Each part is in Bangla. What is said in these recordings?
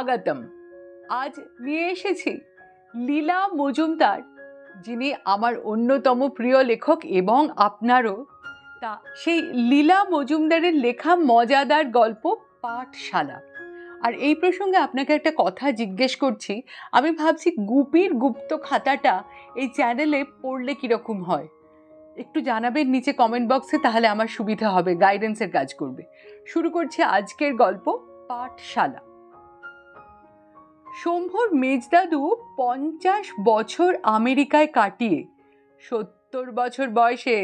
স্বাগতম আজ নিয়ে এসেছি লীলা মজুমদার যিনি আমার অন্যতম প্রিয় লেখক এবং আপনারও তা সেই লীলা মজুমদারের লেখা মজাদার গল্প পাঠশালা আর এই প্রসঙ্গে আপনাকে একটা কথা জিজ্ঞেস করছি আমি ভাবছি গুপির গুপ্ত খাতাটা এই চ্যানেলে পড়লে কীরকম হয় একটু জানাবেন নিচে কমেন্ট বক্সে তাহলে আমার সুবিধা হবে গাইডেন্সের কাজ করবে শুরু করছি আজকের গল্প পাঠশালা শম্ভুর মেজদাদু পঞ্চাশ বছর আমেরিকায় কাটিয়ে সত্তর বছর বয়সে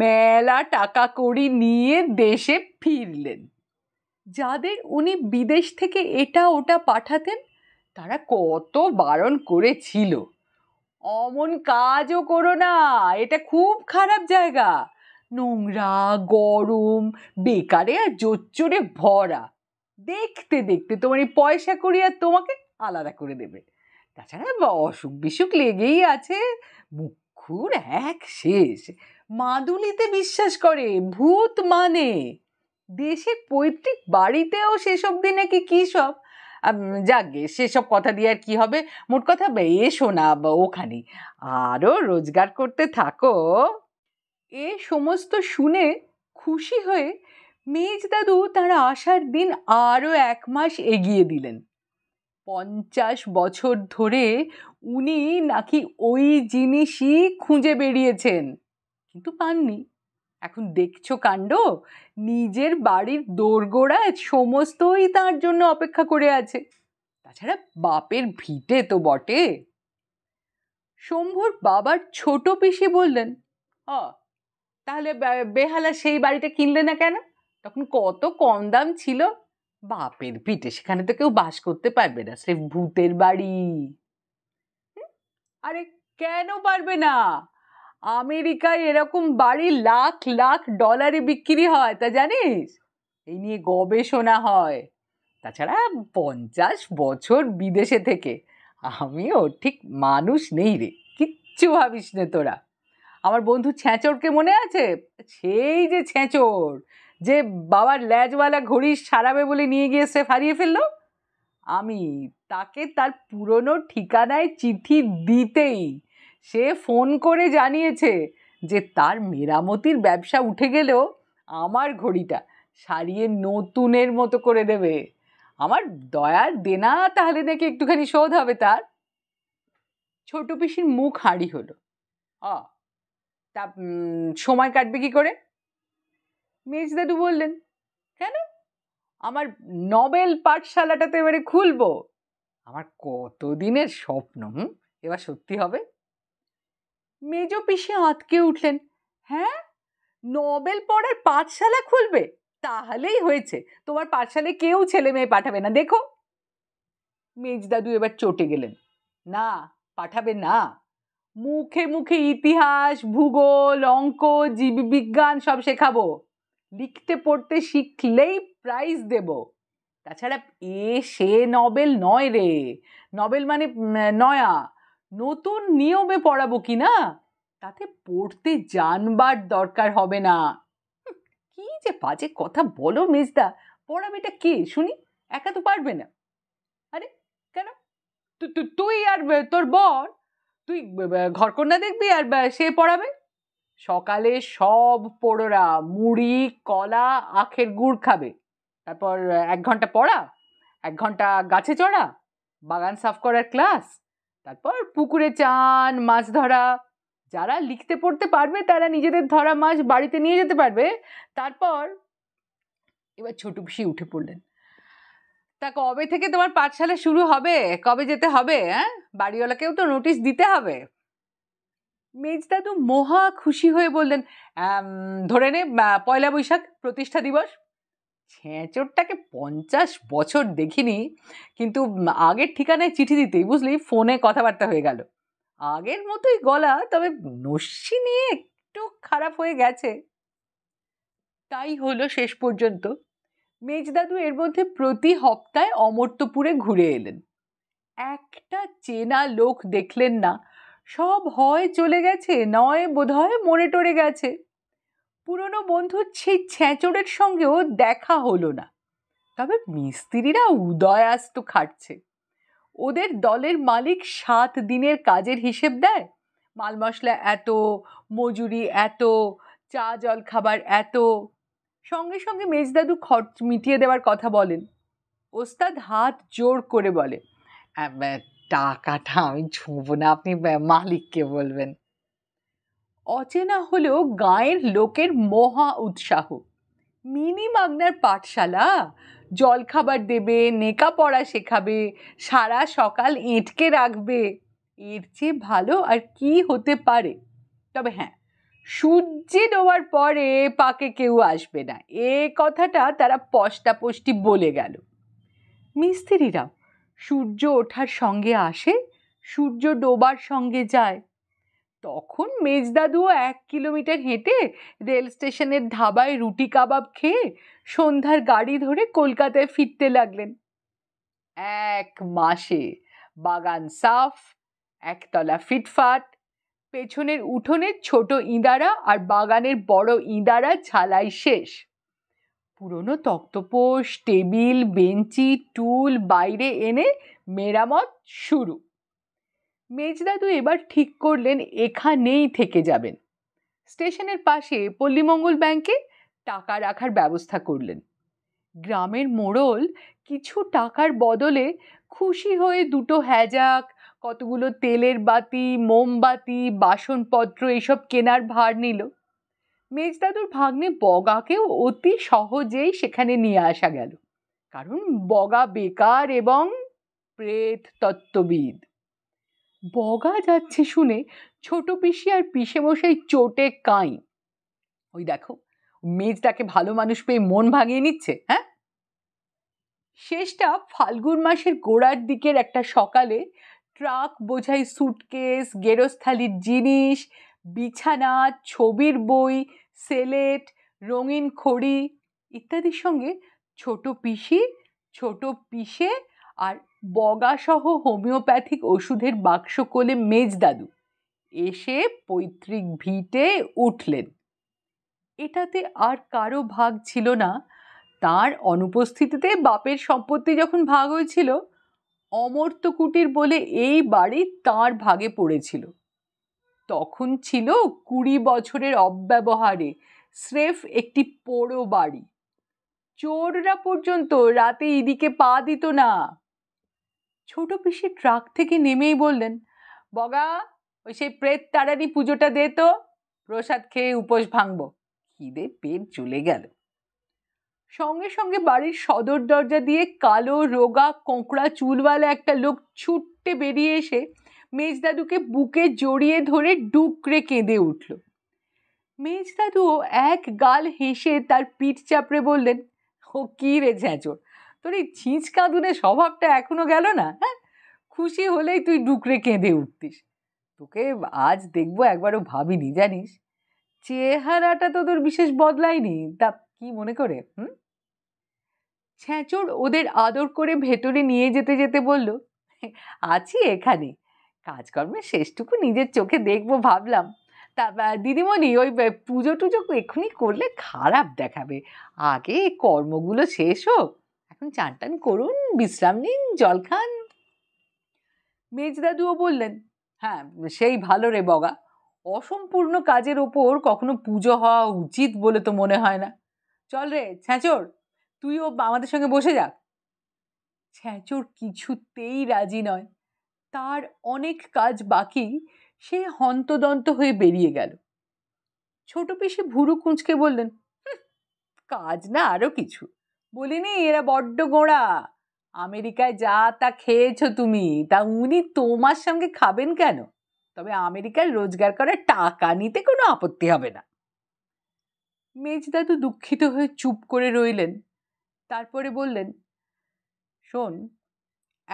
মেলা টাকা কড়ি নিয়ে দেশে ফিরলেন যাদের উনি বিদেশ থেকে এটা ওটা পাঠাতেন তারা কত বারণ করেছিল অমন কাজও করো না এটা খুব খারাপ জায়গা নোংরা গরম বেকারে আর জোচ্চরে ভরা দেখতে দেখতে তোমার এই পয়সা করি আর তোমাকে আলাদা করে দেবে তাছাড়া অসুখ বিসুখ লেগেই আছে মুখুর এক শেষ মাদুলিতে বিশ্বাস করে ভূত মানে দেশে পৈতৃক বাড়িতেও সেসব দিন নাকি কী সব যাগে সেসব কথা দিয়ে আর কী হবে মোট কথা এসো না ওখানে আরও রোজগার করতে থাকো এ সমস্ত শুনে খুশি হয়ে মেজ দাদু তার আসার দিন আরও এক মাস এগিয়ে দিলেন পঞ্চাশ বছর ধরে উনি নাকি ওই জিনিসই খুঁজে বেরিয়েছেন কিন্তু পাননি এখন দেখছো কাণ্ড নিজের বাড়ির দোরগোড়ায় সমস্তই তার জন্য অপেক্ষা করে আছে তাছাড়া বাপের ভিটে তো বটে শম্ভুর বাবার ছোট পিসি বললেন হ তাহলে বেহালা সেই বাড়িটা কিনলে না কেন তখন কত কম দাম ছিল বাপের পিঠে সেখানে তো কেউ বাস করতে পারবে না সে ভূতের বাড়ি আরে কেন পারবে না আমেরিকায় এরকম বাড়ি লাখ লাখ ডলারে বিক্রি হয় তা জানিস এই নিয়ে গবেষণা হয় তাছাড়া পঞ্চাশ বছর বিদেশে থেকে আমিও ঠিক মানুষ নেই রে কিচ্ছু ভাবিস না তোরা আমার বন্ধু ছেঁচড়কে মনে আছে সেই যে ছেঁচড় যে বাবার ল্যাজওয়ালা ঘড়ি সারাবে বলে নিয়ে গিয়ে সে হারিয়ে ফেললো আমি তাকে তার পুরনো ঠিকানায় চিঠি দিতেই সে ফোন করে জানিয়েছে যে তার মেরামতির ব্যবসা উঠে গেলেও আমার ঘড়িটা সারিয়ে নতুনের মতো করে দেবে আমার দয়ার দেনা তাহলে নাকি একটুখানি শোধ হবে তার ছোট পিসির মুখ হাঁড়ি হলো আ তা সময় কাটবে কি করে মেজদাদু বললেন কেন আমার নবেল পাঠশালাটাতে এবারে খুলবো আমার কতদিনের স্বপ্ন হুম এবার সত্যি হবে মেজ পিসে আঁতকে উঠলেন হ্যাঁ নবেল পড়ার পাঠশালা খুলবে তাহলেই হয়েছে তোমার পাঠশালায় কেউ ছেলে মেয়ে পাঠাবে না দেখো মেজদাদু এবার চটে গেলেন না পাঠাবে না মুখে মুখে ইতিহাস ভূগোল অঙ্ক জীববিজ্ঞান সব শেখাবো লিখতে পড়তে শিখলেই প্রাইজ দেব তাছাড়া এ সে নবেল নয় রে নবেল মানে নয়া নতুন নিয়মে পড়াবো কি না তাতে পড়তে জানবার দরকার হবে না কি যে বাজে কথা বলো মেজদা পড়াবে এটা কে শুনি একা তো পারবে না আরে কেন তুই আর তোর বর তুই ঘরকন্যা দেখবি আর সে পড়াবে সকালে সব পোড়োরা মুড়ি কলা আখের গুড় খাবে তারপর এক ঘন্টা পড়া এক ঘন্টা গাছে চড়া বাগান সাফ করার ক্লাস তারপর পুকুরে চান মাছ ধরা যারা লিখতে পড়তে পারবে তারা নিজেদের ধরা মাছ বাড়িতে নিয়ে যেতে পারবে তারপর এবার ছোট পিসি উঠে পড়লেন তা কবে থেকে তোমার পাঠশালা শুরু হবে কবে যেতে হবে হ্যাঁ বাড়িওয়ালাকেও তো নোটিশ দিতে হবে মেজদাদু মহা খুশি হয়ে বললেন ধরে নে পয়লা বৈশাখ প্রতিষ্ঠা দিবস ছেঁচড়টাকে পঞ্চাশ বছর দেখিনি কিন্তু আগের ঠিকানায় চিঠি দিতেই বুঝলি ফোনে কথাবার্তা হয়ে গেল আগের মতোই গলা তবে নস্যি নিয়ে একটু খারাপ হয়ে গেছে তাই হলো শেষ পর্যন্ত মেজদাদু এর মধ্যে প্রতি হপ্তায় অমর্তপুরে ঘুরে এলেন একটা চেনা লোক দেখলেন না সব হয় চলে গেছে নয় বোধহয় মরে টরে গেছে পুরনো বন্ধুর সেই ছেঁচড়ের সঙ্গেও দেখা হলো না তবে মিস্ত্রিরা উদয়াস্ত খাটছে ওদের দলের মালিক সাত দিনের কাজের হিসেব দেয় মাল মশলা এত মজুরি এত চা জল খাবার এত সঙ্গে সঙ্গে মেজদাদু খরচ মিটিয়ে দেওয়ার কথা বলেন ওস্তাদ হাত জোর করে বলে টাকাটা আমি ছুঁব না আপনি মালিককে বলবেন অচেনা হলেও গাঁয়ের লোকের মহা উৎসাহ মিনি মাগনার পাঠশালা জলখাবার দেবে নেকা পড়া শেখাবে সারা সকাল এঁটকে রাখবে এর চেয়ে ভালো আর কি হতে পারে তবে হ্যাঁ সূর্যে ডোবার পরে পাকে কেউ আসবে না এ কথাটা তারা পষ্টাপষ্টি বলে গেল মিস্ত্রিরা সূর্য ওঠার সঙ্গে আসে সূর্য ডোবার সঙ্গে যায় তখন মেজদাদুও এক কিলোমিটার হেঁটে রেল স্টেশনের ধাবায় রুটি কাবাব খেয়ে সন্ধ্যার গাড়ি ধরে কলকাতায় ফিরতে লাগলেন এক মাসে বাগান সাফ একতলা ফিটফাট পেছনের উঠোনের ছোট ইঁদারা আর বাগানের বড় ইঁদারা ঝালাই শেষ পুরনো তক্তপোষ টেবিল বেঞ্চি টুল বাইরে এনে মেরামত শুরু মেজদাদু এবার ঠিক করলেন এখানেই থেকে যাবেন স্টেশনের পাশে পল্লীমঙ্গল ব্যাংকে টাকা রাখার ব্যবস্থা করলেন গ্রামের মোড়ল কিছু টাকার বদলে খুশি হয়ে দুটো হ্যাজাক কতগুলো তেলের বাতি মোমবাতি বাসনপত্র এসব কেনার ভার নিল মেজদাদুর ভাগ্নে বগাকেও অতি সহজেই সেখানে নিয়ে আসা গেল কারণ বগা বেকার এবং প্রেত তত্ত্ববিদ বগা যাচ্ছে শুনে ছোট পিসি আর পিসে মশাই চোটে কাঁই ওই দেখো মেজটাকে ভালো মানুষ পেয়ে মন ভাঙিয়ে নিচ্ছে হ্যাঁ শেষটা ফাল্গুন মাসের গোড়ার দিকের একটা সকালে ট্রাক বোঝাই সুটকেস গেরস্থালির জিনিস বিছানা ছবির বই সেলেট রঙিন খড়ি ইত্যাদির সঙ্গে ছোটো পিসি ছোটো পিসে আর বগাসহ হোমিওপ্যাথিক ওষুধের বাক্স কোলে মেজদাদু এসে পৈতৃক ভিটে উঠলেন এটাতে আর কারো ভাগ ছিল না তার অনুপস্থিতিতে বাপের সম্পত্তি যখন ভাগ হয়েছিল অমর্ত্যকুটির বলে এই বাড়ি তার ভাগে পড়েছিল তখন ছিল কুড়ি বছরের অব্যবহারে স্রেফ একটি পোড়ো বাড়ি চোররা পর্যন্ত রাতে ইদিকে পা দিত না ছোট পিসি ট্রাক থেকে নেমেই বললেন বগা ওই সেই প্রেত তারানি পুজোটা দে তো প্রসাদ খেয়ে উপোস ভাঙব খিদে পেট চলে গেল সঙ্গে সঙ্গে বাড়ির সদর দরজা দিয়ে কালো রোগা কোঁকড়া চুলওয়ালা একটা লোক ছুটতে বেরিয়ে এসে মেজদাদুকে বুকে জড়িয়ে ধরে ডুকরে কেঁদে উঠল মেজদাদুও এক গাল হেসে তার পিঠ চাপড়ে বললেন ও কী রে ঝ্যাঁচড় তোর এই ছিঁচ কাঁদুনে স্বভাবটা এখনও গেল না হ্যাঁ খুশি হলেই তুই ডুকরে কেঁদে উঠতিস তোকে আজ দেখবো একবারও ভাবিনি জানিস চেহারাটা তো তোর বিশেষ বদলায়নি তা কি মনে করে হুম ছ্যাঁচড় ওদের আদর করে ভেতরে নিয়ে যেতে যেতে বলল আছি এখানে কাজকর্মের শেষটুকু নিজের চোখে দেখবো ভাবলাম তা দিদিমণি ওই পুজো টুজো এক্ষুনি করলে খারাপ দেখাবে আগে কর্মগুলো শেষ হোক এখন চান টান করুন বিশ্রাম নিন জল খান মেজদাদুও বললেন হ্যাঁ সেই ভালো রে বগা অসম্পূর্ণ কাজের ওপর কখনো পুজো হওয়া উচিত বলে তো মনে হয় না চল রে ছ্যাঁচোর তুইও আমাদের সঙ্গে বসে যাক ছ্যাঁচোর কিছুতেই রাজি নয় তার অনেক কাজ বাকি সে হন্তদন্ত হয়ে বেরিয়ে গেল ছোট পিসি ভুরু কুঁচকে বললেন কাজ না আরও কিছু বলিনি এরা বড্ড গোড়া আমেরিকায় যা তা খেয়েছো তুমি তা উনি তোমার সঙ্গে খাবেন কেন তবে আমেরিকার রোজগার করার টাকা নিতে কোনো আপত্তি হবে না মেজদাদু দুঃখিত হয়ে চুপ করে রইলেন তারপরে বললেন শোন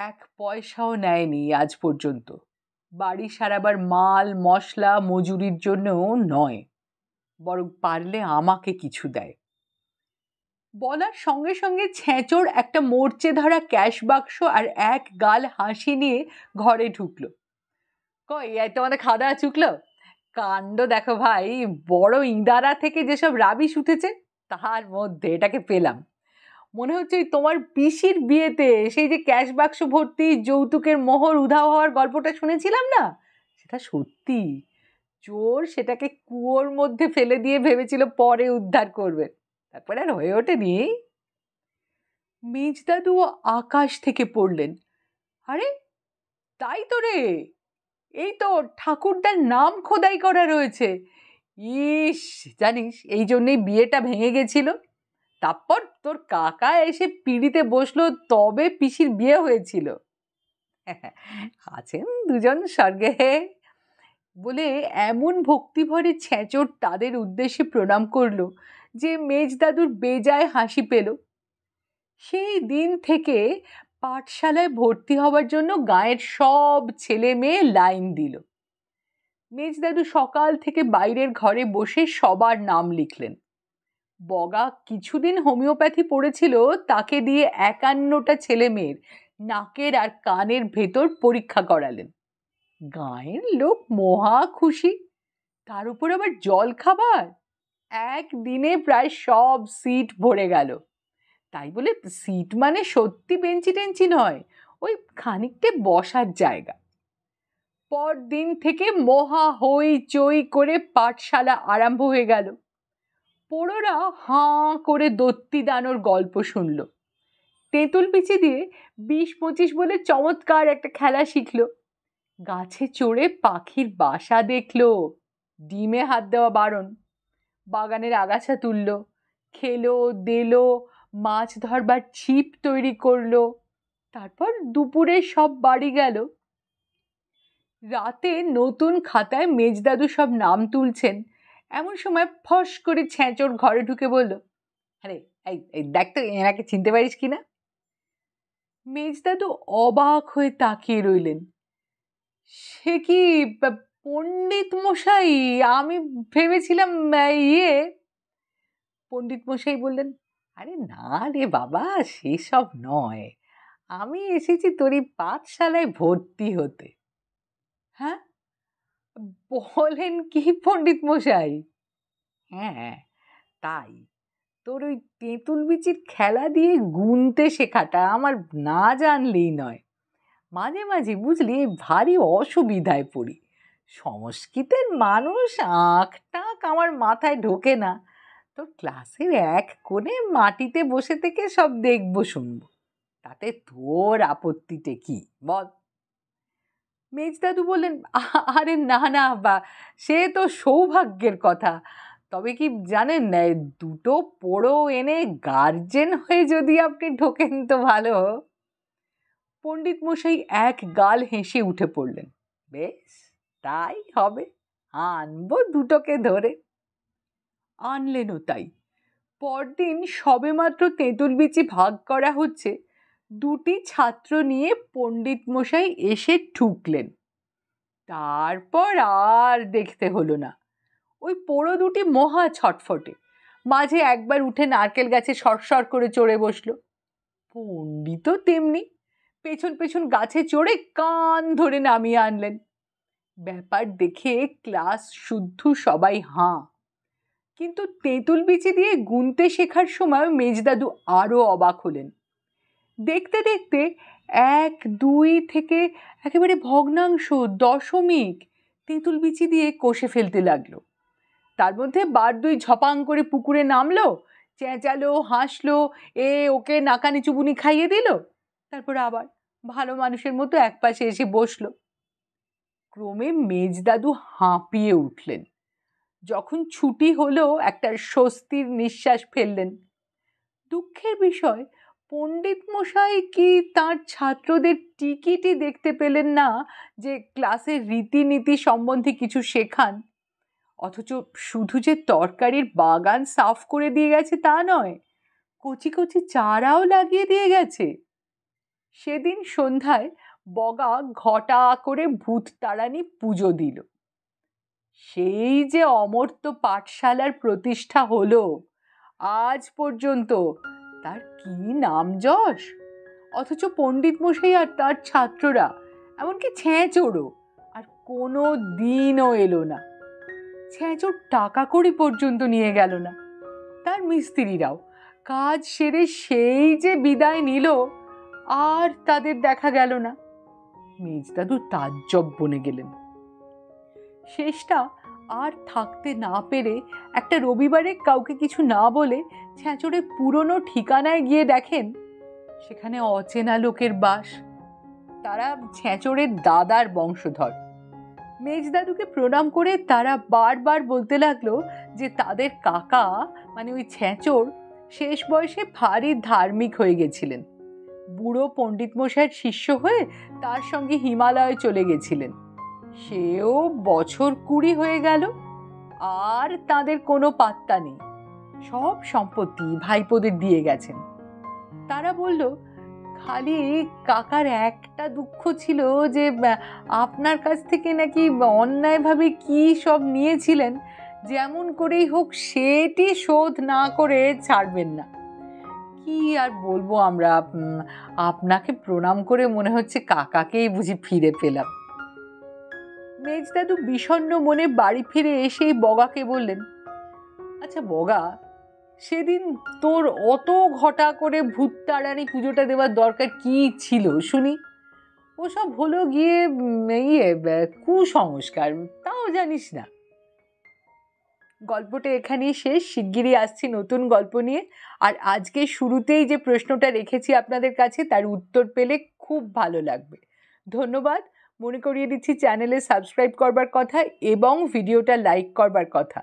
এক পয়সাও নেয়নি আজ পর্যন্ত বাড়ি সারাবার মাল মশলা মজুরির জন্যও নয় বরং পারলে আমাকে কিছু দেয় বলার সঙ্গে সঙ্গে ছেঁচড় একটা মোর্চে ধরা ক্যাশ বাক্স আর এক গাল হাসি নিয়ে ঘরে ঢুকলো কই এই তোমাদের খাওয়া চুকলো কাণ্ড দেখো ভাই বড় ইঁদারা থেকে যেসব রাবিশ উঠেছে তার মধ্যে এটাকে পেলাম মনে হচ্ছে ওই তোমার পিসির বিয়েতে সেই যে ক্যাশ বাক্স ভর্তি যৌতুকের মোহর উধাও হওয়ার গল্পটা শুনেছিলাম না সেটা সত্যি চোর সেটাকে কুয়োর মধ্যে ফেলে দিয়ে ভেবেছিল পরে উদ্ধার করবে তারপরে আর হয়ে ওঠেনি মেজদাদু আকাশ থেকে পড়লেন আরে তাই তো রে এই তো ঠাকুরদার নাম খোদাই করা রয়েছে ইস জানিস এই জন্যেই বিয়েটা ভেঙে গেছিল তারপর তোর কাকা এসে পিড়িতে বসলো তবে পিসির বিয়ে হয়েছিল আছেন দুজন স্বর্গে বলে এমন ভক্তিভরে ছেঁচর তাদের উদ্দেশ্যে প্রণাম করলো যে মেজদাদুর বেজায় হাসি পেল সেই দিন থেকে পাঠশালায় ভর্তি হবার জন্য গায়ের সব ছেলে মেয়ে লাইন দিল মেজদাদু সকাল থেকে বাইরের ঘরে বসে সবার নাম লিখলেন বগা কিছুদিন হোমিওপ্যাথি পড়েছিল তাকে দিয়ে একান্নটা ছেলে মেয়ের নাকের আর কানের ভেতর পরীক্ষা করালেন গায়ের লোক মহা খুশি তার উপর আবার জল খাবার একদিনে প্রায় সব সিট ভরে গেল তাই বলে সিট মানে সত্যি বেঞ্চি টেঞ্চি নয় ওই খানিকটা বসার জায়গা পরদিন থেকে মহা হই চই করে পাঠশালা আরম্ভ হয়ে গেল পোড়োরা হাঁ করে দত্তি দানোর গল্প শুনল তেঁতুল পিচি দিয়ে বিশ পঁচিশ বলে চমৎকার একটা খেলা শিখল গাছে চড়ে পাখির বাসা দেখল ডিমে হাত দেওয়া বারণ বাগানের আগাছা তুলল খেলো দেলো মাছ ধরবার ছিপ তৈরি করলো তারপর দুপুরে সব বাড়ি গেল রাতে নতুন খাতায় মেজদাদু সব নাম তুলছেন এমন সময় ফস করে ছ্যাঁচোর ঘরে ঢুকে বলল আরে এই দেখ তো এনাকে চিনতে পারিস কি না মেজদাদু অবাক হয়ে তাকিয়ে রইলেন সে কি পণ্ডিত মশাই আমি ভেবেছিলাম ইয়ে পণ্ডিত মশাই বললেন আরে না রে বাবা সেসব নয় আমি এসেছি তোর এই পাঠশালায় ভর্তি হতে হ্যাঁ বলেন কি পণ্ডিত মশাই হ্যাঁ তাই তোর ওই তেঁতুল বিচির খেলা দিয়ে গুনতে শেখাটা আমার না জানলেই নয় মাঝে মাঝে বুঝলি ভারী অসুবিধায় পড়ি সংস্কৃতের মানুষ আঁক আমার মাথায় ঢোকে না তো ক্লাসের এক কোণে মাটিতে বসে থেকে সব দেখবো শুনবো তাতে তোর আপত্তিতে কি বল মেজদাদু বললেন আরে না না বা সে তো সৌভাগ্যের কথা তবে কি জানেন না দুটো পোড়ো এনে গার্জেন হয়ে যদি আপনি ঢোকেন তো ভালো পণ্ডিত মশাই এক গাল হেসে উঠে পড়লেন বেশ তাই হবে আনবো দুটোকে ধরে আনলেনও তাই পরদিন সবেমাত্র তেঁতুল বিচি ভাগ করা হচ্ছে দুটি ছাত্র নিয়ে পণ্ডিত মশাই এসে ঠুকলেন তারপর আর দেখতে হলো না ওই পোড়ো দুটি মহা ছটফটে মাঝে একবার উঠে নারকেল গাছে সরসর করে চড়ে বসলো পণ্ডিতও তেমনি পেছন পেছন গাছে চড়ে কান ধরে নামিয়ে আনলেন ব্যাপার দেখে ক্লাস শুদ্ধ সবাই হাঁ কিন্তু তেঁতুল বিচি দিয়ে গুনতে শেখার সময় মেজদাদু আরও অবাক হলেন দেখতে দেখতে এক দুই থেকে একেবারে ভগ্নাংশ দশমিক তেঁতুল বিচি দিয়ে কষে ফেলতে লাগলো তার মধ্যে বার দুই ঝপাং করে পুকুরে নামলো চেঁচালো হাসলো এ ওকে নাকানি চুবুনি খাইয়ে দিল তারপর আবার ভালো মানুষের মতো এক পাশে এসে বসল ক্রমে মেজদাদু হাঁপিয়ে উঠলেন যখন ছুটি হলো একটা স্বস্তির নিঃশ্বাস ফেললেন দুঃখের বিষয় পণ্ডিত মশাই কি তার ছাত্রদের টিকিটই দেখতে পেলেন না যে ক্লাসের রীতিনীতি সম্বন্ধে কিছু শেখান অথচ শুধু যে তরকারির বাগান সাফ করে দিয়ে গেছে তা নয় কচি কচি চারাও লাগিয়ে দিয়ে গেছে সেদিন সন্ধ্যায় বগা ঘটা করে ভূত তারানি পুজো দিল সেই যে অমর্ত্য পাঠশালার প্রতিষ্ঠা হলো আজ পর্যন্ত তার কি নাম যশ অথচ পণ্ডিত মশাই আর তার ছাত্ররা এমনকি ছেঁচোরও আর কোনো দিনও এলো না ছ্যাঁচোর টাকা কড়ি পর্যন্ত নিয়ে গেল না তার মিস্ত্রিরাও কাজ সেরে সেই যে বিদায় নিল আর তাদের দেখা গেল না মেজদাদু তাজ্জব বনে গেলেন শেষটা আর থাকতে না পেরে একটা রবিবারে কাউকে কিছু না বলে ছ্যাঁচড়ে পুরনো ঠিকানায় গিয়ে দেখেন সেখানে অচেনা লোকের বাস তারা ছ্যাঁচড়ের দাদার বংশধর মেজদাদুকে প্রণাম করে তারা বারবার বলতে লাগলো যে তাদের কাকা মানে ওই ছ্যাঁচড় শেষ বয়সে ভারী ধার্মিক হয়ে গেছিলেন বুড়ো পণ্ডিত মশাইয়ের শিষ্য হয়ে তার সঙ্গে হিমালয়ে চলে গেছিলেন সেও বছর কুড়ি হয়ে গেল আর তাদের কোনো পাত্তা নেই সব সম্পত্তি ভাইপোদের দিয়ে গেছেন তারা বলল খালি কাকার একটা দুঃখ ছিল যে আপনার কাছ থেকে নাকি অন্যায়ভাবে কি সব নিয়েছিলেন যেমন করেই হোক সেটি শোধ না করে ছাড়বেন না কি আর বলবো আমরা আপনাকে প্রণাম করে মনে হচ্ছে কাকাকেই বুঝি ফিরে পেলাম মেজদাদু বিষণ্ন মনে বাড়ি ফিরে এসেই বগাকে বললেন আচ্ছা বগা সেদিন তোর অত ঘটা করে ভূত তাড়ানি পুজোটা দেওয়ার দরকার কি ছিল শুনি ওসব হলো গিয়ে ইয়ে কুসংস্কার তাও জানিস না গল্পটা এখানেই শেষ শিগগিরই আসছি নতুন গল্প নিয়ে আর আজকে শুরুতেই যে প্রশ্নটা রেখেছি আপনাদের কাছে তার উত্তর পেলে খুব ভালো লাগবে ধন্যবাদ মনে করিয়ে দিচ্ছি চ্যানেলে সাবস্ক্রাইব করবার কথা এবং ভিডিওটা লাইক করবার কথা